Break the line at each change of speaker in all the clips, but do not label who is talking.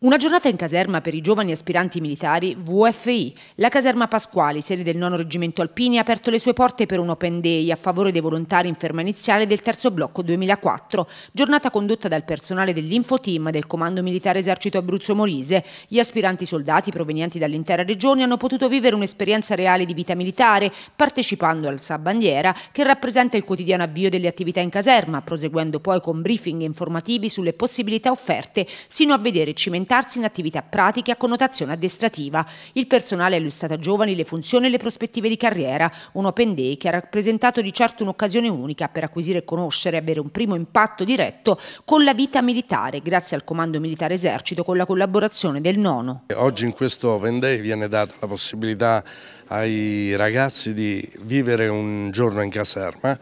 Una giornata in caserma per i giovani aspiranti militari VFI. La caserma Pasquali, sede del 9 Reggimento Alpini, ha aperto le sue porte per un open day a favore dei volontari in ferma iniziale del terzo blocco 2004, giornata condotta dal personale dell'Infoteam del Comando Militare Esercito Abruzzo Molise. Gli aspiranti soldati provenienti dall'intera regione hanno potuto vivere un'esperienza reale di vita militare, partecipando al SA Bandiera, che rappresenta il quotidiano avvio delle attività in caserma, proseguendo poi con briefing informativi sulle possibilità offerte, sino a vedere cimentare orientarsi in attività pratiche a connotazione addestrativa. Il personale è illustrato a giovani le funzioni e le prospettive di carriera, un Open Day che ha rappresentato di certo un'occasione unica per acquisire e conoscere e avere un primo impatto diretto con la vita militare, grazie al Comando Militare Esercito con la collaborazione del nono.
Oggi in questo Open Day viene data la possibilità ai ragazzi di vivere un giorno in caserma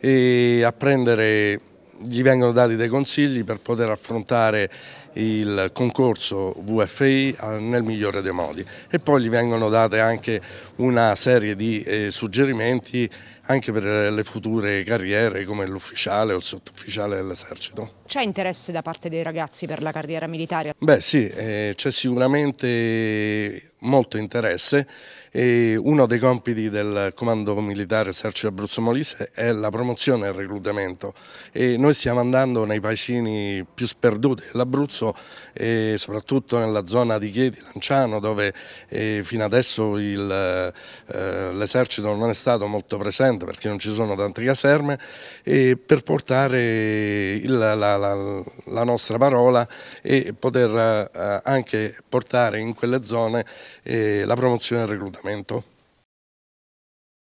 e apprendere gli vengono dati dei consigli per poter affrontare il concorso VFI eh, nel migliore dei modi e poi gli vengono date anche una serie di eh, suggerimenti anche per le future carriere come l'ufficiale o il sottufficiale dell'esercito.
C'è interesse da parte dei ragazzi per la carriera militare?
Beh sì, eh, c'è sicuramente molto interesse e uno dei compiti del Comando Militare Esercito Abruzzo Molise è la promozione e il reclutamento e noi stiamo andando nei paesini più sperduti dell'Abruzzo e soprattutto nella zona di Chieti, Lanciano dove fino adesso eh, l'esercito non è stato molto presente perché non ci sono tante caserme e per portare il, la, la, la nostra parola e poter eh, anche portare in quelle zone eh, la promozione e il reclutamento.